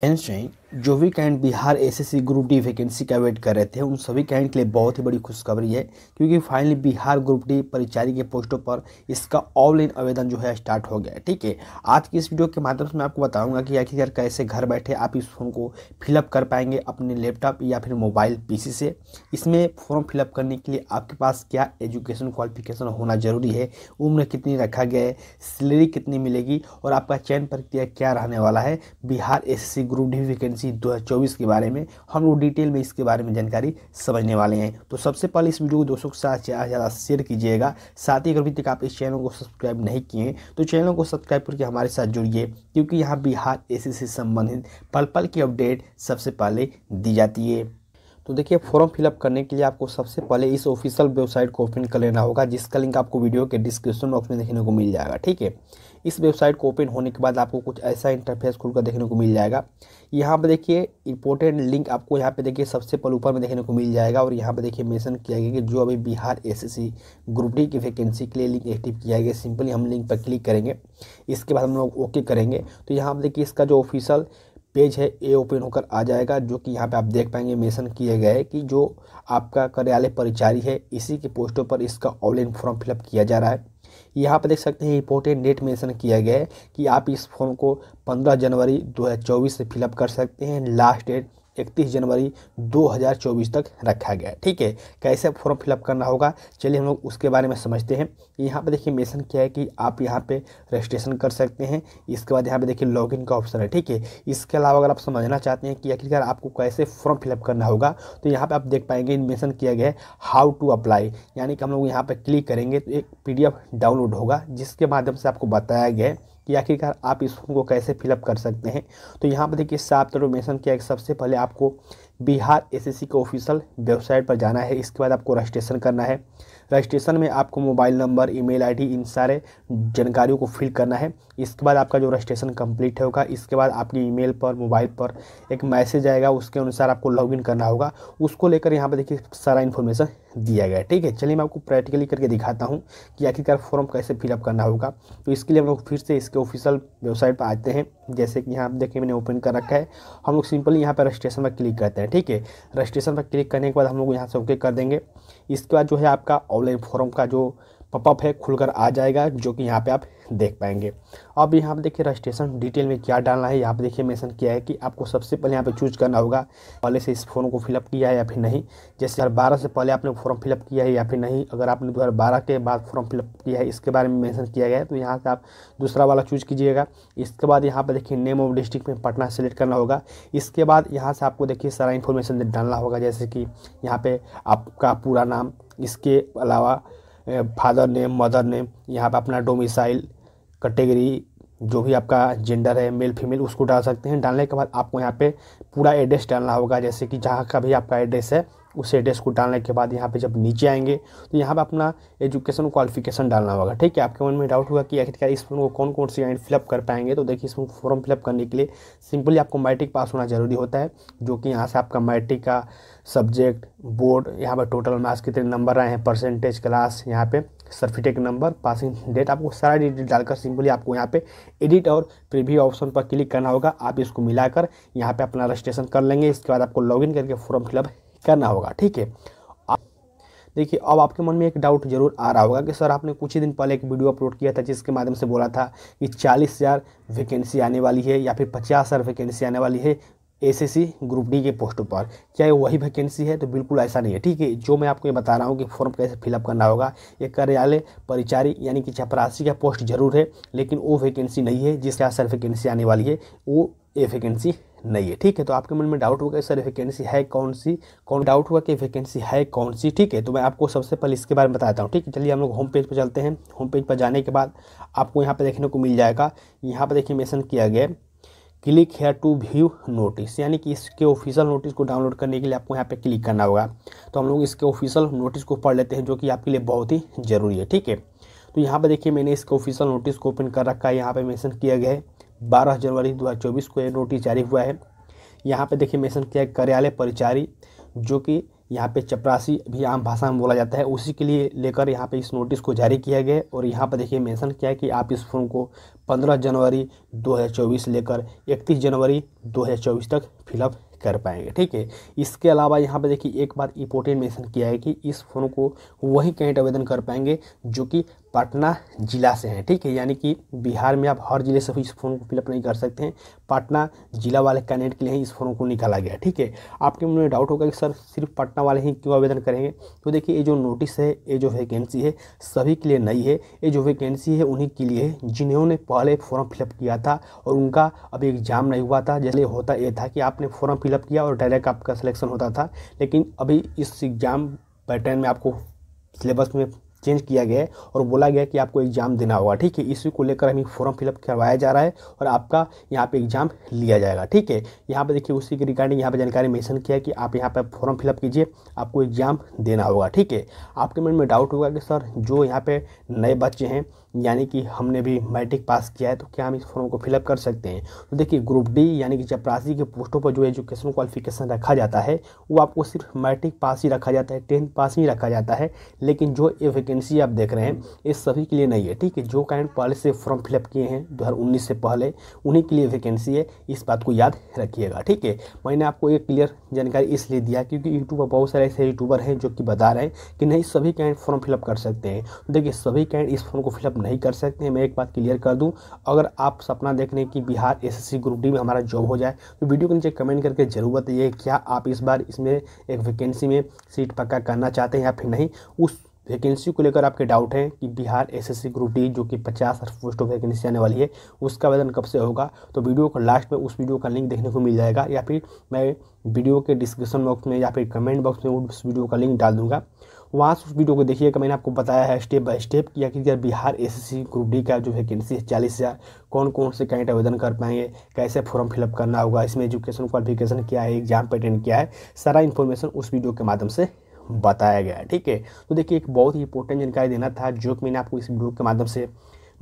instinct जो भी कैंड Bihar SSC group D vacancy का वेट कर रहे थे उन सभी कैंड के लिए बहुत ही बड़ी खुशखबरी है क्योंकि फाइनली बिहार ग्रुप डी परिचारी के पोस्टों पर इसका ऑनलाइन आवेदन जो है स्टार्ट हो गया ठीक है आज की इस वीडियो के माध्यम से मैं आपको बताऊंगा कि आखिरकार कैसे घर बैठे आप इस फॉर्म को फिलअप कर पाएंगे अपने लैपटॉप या फिर मोबाइल पी से इसमें फॉर्म फिलअप करने के लिए आपके पास क्या एजुकेशन क्वालिफिकेशन होना जरूरी है उम्र कितनी रखा गया है सैलरी कितनी मिलेगी और आपका चयन प्रक्रिया क्या रहने वाला है Bihar S group D vacancy vacancy 2024 के बारे में हम लोग डिटेल में इसके बारे में जानकारी समझने वाले हैं तो सबसे पहले इस वीडियो को दोस्तों के साथ ज़्यादा ज़्यादा शेयर कीजिएगा साथ ही अगर अभी तक आप इस चैनल को सब्सक्राइब नहीं किए तो चैनल को सब्सक्राइब करके हमारे साथ जुड़िए क्योंकि यहाँ बिहार ए से संबंधित पल पल की अपडेट सबसे पहले दी जाती है तो देखिए फॉर्म फिलअप करने के लिए आपको सबसे पहले इस ऑफिशियल वेबसाइट को ओपन कर लेना होगा जिसका लिंक आपको वीडियो के डिस्क्रिप्शन बॉक्स में देखने को मिल जाएगा ठीक है इस वेबसाइट को ओपन होने के बाद आपको कुछ ऐसा इंटरफेस खुलकर देखने को मिल जाएगा यहाँ पर देखिए इंपॉर्टेंट लिंक आपको यहाँ पे देखिए सबसे पहले ऊपर में देखने को मिल जाएगा और यहाँ पे देखिए मेंशन किया गया कि जो अभी बिहार एसएससी ग्रुप डी की वैकेंसी के लिए लिंक एक्टिव किया गया सिंपली हम लिंक पर क्लिक करेंगे इसके बाद हम लोग ओके करेंगे तो यहाँ पर देखिए इसका जो ऑफिशियल पेज है ए ओपन होकर आ जाएगा जो कि यहाँ पे आप देख पाएंगे मेंशन किए गए कि जो आपका कार्यालय परिचारी है इसी के पोस्टों पर इसका ऑनलाइन फॉर्म फिलअप किया जा रहा है यहाँ पर देख सकते हैं इंपोर्टेंट डेट मेंशन किया गया है कि आप इस फॉर्म को 15 जनवरी 2024 से फिलअप कर सकते हैं लास्ट डेट इकतीस जनवरी 2024 तक रखा गया है ठीक है कैसे फॉर्म फिलअप करना होगा चलिए हम लोग उसके बारे में समझते हैं यहाँ पर देखिए मेंशन किया है कि आप यहाँ पे रजिस्ट्रेशन कर सकते हैं इसके बाद यहाँ पे देखिए लॉगिन का ऑप्शन है ठीक है इसके अलावा अगर आप समझना चाहते हैं कि आखिरकार आपको कैसे फॉर्म फिलअप करना होगा तो यहाँ पर आप देख पाएंगे मेसन किया गया है हाउ टू अप्लाई यानी कि हम लोग यहाँ पर क्लिक करेंगे तो एक पी डाउनलोड होगा जिसके माध्यम से आपको बताया गया है कि आखिरकार आप इस फॉर्म को कैसे फिलअप कर सकते हैं तो यहाँ पर देखिए साफ मैंसन किया सबसे पहले आपको बिहार एसएससी के ऑफिशियल वेबसाइट पर जाना है इसके बाद आपको रजिस्ट्रेशन करना है रजिस्ट्रेशन में आपको मोबाइल नंबर ईमेल आईडी इन सारे जानकारियों को फिल करना है इसके बाद आपका जो रजिस्ट्रेशन कंप्लीट होगा इसके बाद आपकी ईमेल पर मोबाइल पर एक मैसेज आएगा उसके अनुसार आपको लॉगिन करना होगा उसको लेकर यहाँ पर देखिए सारा इन्फॉर्मेशन दिया गया ठीक है चलिए मैं आपको प्रैक्टिकली करके दिखाता हूँ कि आखिरकार फॉर्म कैसे फिलअप करना होगा तो इसके लिए हम लोग फिर से इसके ऑफिशियल वेबसाइट पर आते हैं जैसे कि यहाँ देखिए मैंने ओपन कर रखा है हम लोग सिंपली यहाँ पर रजिस्ट्रेशन पर क्लिक करते हैं है ठीक है रजिस्ट्रेशन पर क्लिक करने के बाद हम लोग यहाँ से ओके कर देंगे इसके बाद जो है आपका ऑनलाइन फॉर्म का जो पपअप है खुलकर आ जाएगा जो कि यहाँ पे आप देख पाएंगे अब यहाँ पर देखिए रजिस्ट्रेशन डिटेल में क्या डालना है यहाँ पर देखिए मेंशन किया है कि आपको सबसे पहले यहाँ पे चूज करना होगा पहले से इस फॉर्म को फिलअप किया है या फिर नहीं जैसे बारह से पहले आपने फॉर्म फिलअप किया है या फिर नहीं अगर आपने दो के बाद फॉर्म फिलअप किया है इसके बारे में मैंसन किया गया है तो यहाँ से आप दूसरा वाला चूज कीजिएगा इसके बाद यहाँ पर देखिए नेम ऑफ डिस्ट्रिक्ट में पटना सेलेक्ट करना होगा इसके बाद यहाँ से आपको देखिए सारा इन्फॉर्मेशन डालना होगा जैसे कि यहाँ पर आपका पूरा नाम इसके अलावा फादर नेम मदर नेम यहाँ पर अपना डोमिसाइल कैटेगरी जो भी आपका जेंडर है मेल फीमेल उसको डाल सकते हैं डालने के बाद आपको यहाँ पे पूरा एड्रेस डालना होगा जैसे कि जहाँ का भी आपका एड्रेस है उस एड्रेस को डालने के बाद यहाँ पे जब नीचे आएंगे तो यहाँ पे अपना एजुकेशन क्वालिफिकेशन डालना होगा ठीक है आपके मन में डाउट होगा कि आखिरकार इस फॉर्म को कौन कौन सी एंड फिलअप कर पाएंगे तो देखिए इसमें फॉर्म फिलअप करने के लिए सिंपली आपको मैट्रिक पास होना ज़रूरी होता है जो कि यहाँ से आपका मैट्रिक का सब्जेक्ट बोर्ड यहाँ पर टोटल मार्क्स कितने नंबर आए हैं परसेंटेज क्लास यहाँ पे सर्टिफिकेट नंबर पासिंग डेट आपको सारा डिटेल डालकर सिंपली आपको यहाँ पे एडिट और प्रीव्यू ऑप्शन पर क्लिक करना होगा आप इसको मिलाकर यहाँ पे अपना रजिस्ट्रेशन कर लेंगे इसके बाद आपको लॉगिन करके फॉर्म फिलअप करना होगा ठीक है देखिए अब आपके मन में एक डाउट जरूर आ रहा होगा कि सर आपने कुछ ही दिन पहले एक वीडियो अपलोड किया था जिसके माध्यम से बोला था कि चालीस हज़ार वैकेंसी आने वाली है या फिर पचास हज़ार वैकेंसी आने वाली है एसएससी ग्रुप डी के पोस्ट पर क्या ये वही वैकेंसी है तो बिल्कुल ऐसा नहीं है ठीक है जो मैं आपको ये बता रहा हूँ कि फॉर्म कैसे फिलअप करना होगा ये कार्यालय परिचारी यानी कि चपरासी का पोस्ट जरूर है लेकिन वो वैकेंसी नहीं है जिसके आसर वैकेंसी आने वाली है वो ये वैकेंसी नहीं है ठीक है तो आपके मन में डाउट होगा सर वैकेंसी है कौन सी कौन डाउट हुआ कि वैकेंसी है कौन सी ठीक है तो मैं आपको सबसे पहले इसके बारे में बताता हूँ ठीक है चलिए हम लोग होम पेज पर चलते हैं होम पेज पर जाने के बाद आपको यहाँ पर देखने को मिल जाएगा यहाँ पर देखिए मैंसन किया गया click here to view notice यानी कि इसके ऑफिशियल नोटिस को डाउनलोड करने के लिए आपको यहाँ पे क्लिक करना होगा तो हम लोग इसके ऑफिशियल नोटिस को पढ़ लेते हैं जो कि आपके लिए बहुत ही ज़रूरी है ठीक है तो यहाँ पर देखिए मैंने इसके ऑफिशियल नोटिस को ओपन कर रखा है यहाँ पर मैंसन किया गया है बारह जनवरी 2024 को ये नोटिस जारी हुआ है यहाँ पे देखिए मेंशन किया है कार्यालय परिचारी जो कि यहाँ पे चपरासी भी आम भाषा में बोला जाता है उसी के लिए लेकर यहाँ पे इस नोटिस को जारी किया गया और यहाँ पे देखिए मेंशन किया है कि आप इस फॉर्म को 15 जनवरी 2024 लेकर 31 जनवरी 2024 तक फिलअप कर पाएंगे ठीक है इसके अलावा यहाँ पे देखिए एक बात इंपॉर्टेंट मेंशन किया है कि इस फॉर्म को वही कैंट आवेदन कर पाएंगे जो कि पटना ज़िला से हैं ठीक है यानी कि बिहार में आप हर ज़िले से इस फॉर्म को फिलअप नहीं कर सकते हैं पटना ज़िला वाले कैंडिडेट के लिए ही इस फॉर्म को निकाला गया ठीक है आपके मन में डाउट होगा कि सर सिर्फ पटना वाले ही क्यों आवेदन करेंगे तो देखिए ये जो नोटिस है ये जो वैकेंसी है सभी के लिए नई है ये जो वैकेंसी है उन्हीं के लिए है जिन्होंने पहले फॉर्म फिलअप किया था और उनका अभी एग्ज़ाम नहीं हुआ था जैसे होता ये था कि आपने फॉर्म फिलअप किया और डायरेक्ट आपका सिलेक्शन होता था लेकिन अभी इस एग्ज़ाम पैटर्न में आपको सिलेबस में चेंज किया गया है और बोला गया कि आपको एग्ज़ाम देना होगा ठीक है इसी को लेकर हमें फॉर्म फिलअप करवाया जा रहा है और आपका यहाँ पे एग्ज़ाम लिया जाएगा ठीक है यहाँ पे देखिए उसी के रिगार्डिंग यहाँ पे जानकारी मेंशन किया है कि आप यहाँ पे फॉर्म फिलअप कीजिए आपको एग्ज़ाम देना होगा ठीक है आपके मन में डाउट होगा कि सर जो यहाँ पर नए बच्चे हैं यानी कि हमने भी मैट्रिक पास किया है तो क्या हम इस फॉर्म को फिलअप कर सकते हैं तो देखिए ग्रुप डी यानी कि चपरासी के पोस्टों पर जो एजुकेशन क्वालिफिकेशन रखा जाता है वो आपको सिर्फ मैट्रिक पास ही रखा जाता है टेंथ पास ही रखा जाता है लेकिन जो ये वैकेंसी आप देख रहे हैं ये सभी के लिए नहीं है ठीक है जो कैंड पहले से फॉर्म फिलअप किए हैं दो से पहले उन्हीं के लिए वैकेंसी है इस बात को याद रखिएगा ठीक है मैंने आपको एक क्लियर जानकारी इसलिए दिया क्योंकि यूट्यूब पर बहुत सारे ऐसे यूट्यूबर हैं जो कि बता रहे हैं कि नहीं सभी कैंड फॉर्म फिलअप कर सकते हैं तो देखिए सभी कैंड इस फॉर्म को फिलअप नहीं कर सकते मैं एक बात क्लियर कर दूं अगर आप सपना देख रहे हैं कि बिहार एसएससी ग्रुप डी में हमारा जॉब हो जाए तो वीडियो के नीचे कमेंट करके ज़रूर बताइए क्या आप इस बार इसमें एक वैकेंसी में सीट पक्का करना चाहते हैं या फिर नहीं उस वैकेंसी को लेकर आपके डाउट हैं कि बिहार एसएससी ग्रुप डी जो कि पचास पोस्ट ऑफ वैकेंसी आने वाली है उसका आवेदन कब से होगा तो वीडियो का लास्ट में उस वीडियो का लिंक देखने को मिल जाएगा या फिर मैं वीडियो के डिस्क्रिप्शन बॉक्स में या फिर कमेंट बॉक्स में उस वीडियो का लिंक डाल दूँगा वहाँ से उस वीडियो को देखिएगा मैंने आपको बताया है स्टेप बाय स्टेप कि आखिर बिहार एस ग्रुप डी का जो वैकेंसी है चालीस हज़ार कौन कौन से कैंडिडेट आवेदन कर पाएंगे कैसे फॉर्म फिलअप करना होगा इसमें एजुकेशन क्वालिफिकेशन क्या है एग्जाम पैटर्न क्या है सारा इन्फॉर्मेशन उस वीडियो के माध्यम से बताया गया है ठीक है तो देखिए एक बहुत ही इंपॉर्टेंट जानकारी देना था जो कि मैंने आपको इस वीडियो के माध्यम से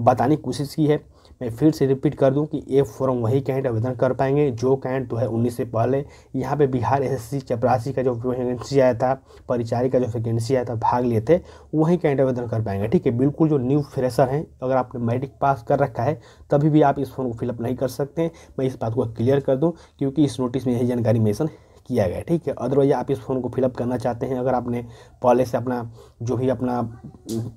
बताने की कोशिश की है मैं फिर से रिपीट कर दूं कि ये फॉर्म वही कैंट आवेदन कर पाएंगे जो कैंट दो है उन्नीस से पहले यहाँ पे बिहार एसएससी चपरासी का जो वैकेंसी आया था परिचारी का जो वैकेंसी आया था भाग लिए थे वही कैंट आवेदन कर पाएंगे ठीक है बिल्कुल जो न्यू फ्रेशर हैं अगर आपने मैट्रिक पास कर रखा है तभी भी आप इस फॉर्म को फिलअप नहीं कर सकते मैं इस बात को क्लियर कर दूँ क्योंकि इस नोटिस में यही जानकारी मेसन किया गया ठीक है अदरवाइज आप इस फॉर्म को फिलअप करना चाहते हैं अगर आपने पहले से अपना जो भी अपना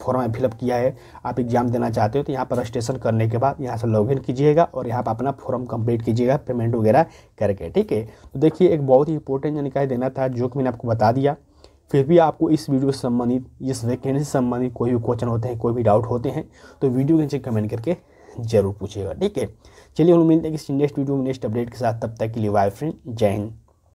फॉर्म है फिलअप किया है आप एग्ज़ाम देना चाहते हो तो यहाँ पर रजिस्ट्रेशन करने के बाद यहाँ से लॉगिन कीजिएगा और यहाँ पर अपना फॉर्म कंप्लीट कीजिएगा पेमेंट वगैरह करके ठीक है तो देखिए एक बहुत ही इंपॉर्टेंट जानकारी देना था जो कि मैंने आपको बता दिया फिर भी आपको इस वीडियो से संबंधित इस वैकेंसी से संबंधित कोई भी क्वेश्चन होते हैं कोई भी डाउट होते हैं तो वीडियो के नीचे कमेंट करके जरूर पूछिएगा ठीक है चलिए हम मिलते हैं किसी नेक्स्ट वीडियो में नेक्स्ट अपडेट के साथ तब तक के लिए बाय फ्रेंड जय हिंद